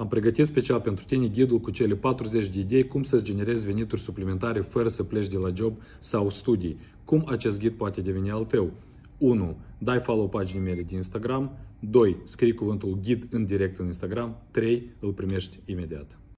Am pregătit special pentru tine ghidul cu cele 40 de idei cum să-ți generezi venituri suplimentare fără să pleci de la job sau studii. Cum acest ghid poate deveni al tău? 1. Dai follow paginii mele de Instagram. 2. Scrii cuvântul ghid în direct în Instagram. 3. Îl primești imediat.